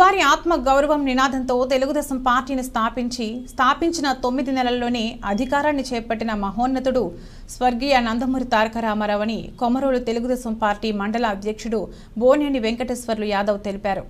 వారి ఆత్మ గౌరవం నినాదంతో తెలుగుదేశం పార్టీని స్థాపించి స్థాపించిన తొమ్మిది నెలల్లోనే అధికారాన్ని చేపట్టిన మహోన్నతుడు స్వర్గీయ నందమూరి తారక రామారావు అని తెలుగుదేశం పార్టీ మండల అధ్యక్షుడు బోనేని వెంకటేశ్వర్లు యాదవ్ తెలిపారు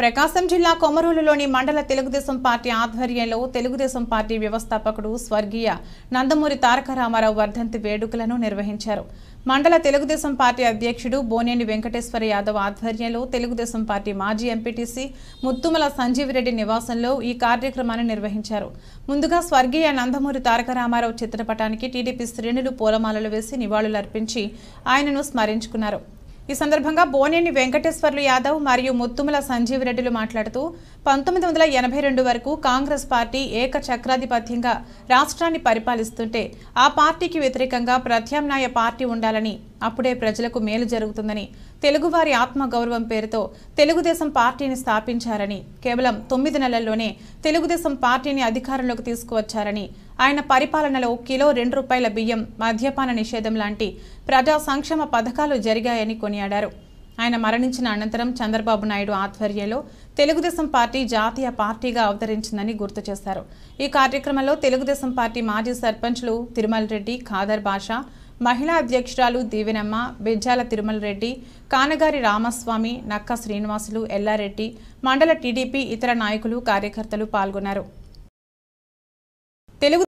ప్రకాశం జిల్లా కొమరూలులోని మండల తెలుగుదేశం పార్టీ ఆధ్వర్యంలో తెలుగుదేశం పార్టీ వ్యవస్థాపకుడు స్వర్గీయ నందమూరి తారక రామారావు వర్ధంతి వేడుకలను నిర్వహించారు మండల తెలుగుదేశం పార్టీ అధ్యక్షుడు బోనేని వెంకటేశ్వర యాదవ్ ఆధ్వర్యంలో తెలుగుదేశం పార్టీ మాజీ ఎంపీటీసీ ముత్తుమల సంజీవిరెడ్డి నివాసంలో ఈ కార్యక్రమాన్ని నిర్వహించారు ముందుగా స్వర్గీయ నందమూరి తారక రామారావు చిత్రపటానికి టీడీపీ శ్రేణులు పూలమాలలు వేసి నివాళులర్పించి ఆయనను స్మరించుకున్నారు ఈ సందర్భంగా బోనేని వెంకటేశ్వర్లు యాదవ్ మరియు ముత్తుముల సంజీవ్ రెడ్డిలు మాట్లాడుతూ పంతొమ్మిది వందల ఎనభై రెండు వరకు కాంగ్రెస్ పార్టీ ఏక చక్రాధిపత్యంగా రాష్ట్రాన్ని పరిపాలిస్తుంటే ఆ పార్టీకి వ్యతిరేకంగా ప్రత్యామ్నాయ పార్టీ ఉండాలని అప్పుడే ప్రజలకు మేలు జరుగుతుందని తెలుగువారి ఆత్మగౌరవం పేరుతో తెలుగుదేశం పార్టీని స్థాపించారని కేవలం తొమ్మిది నెలల్లోనే తెలుగుదేశం పార్టీని అధికారంలోకి తీసుకువచ్చారని ఆయన పరిపాలనలో కిలో రెండు రూపాయల బియ్యం మద్యపాన నిషేధం లాంటి ప్రజా సంక్షేమ పథకాలు జరిగాయని కొనియాడారు ఆయన మరణించిన అనంతరం చంద్రబాబు నాయుడు ఆధ్వర్యంలో తెలుగుదేశం పార్టీ జాతీయ పార్టీగా అవతరించిందని గుర్తు చేశారు ఈ కార్యక్రమంలో తెలుగుదేశం పార్టీ మాజీ సర్పంచ్లు తిరుమల రెడ్డి ఖాదర్ బాషా మహిళా అధ్యక్షురాలు దీవెనమ్మ బెజ్జాల తిరుమల రెడ్డి కానగారి రామస్వామి నక్క శ్రీనివాసులు ఎల్లారెడ్డి మండల టీడీపీ ఇతర నాయకులు కార్యకర్తలు పాల్గొన్నారు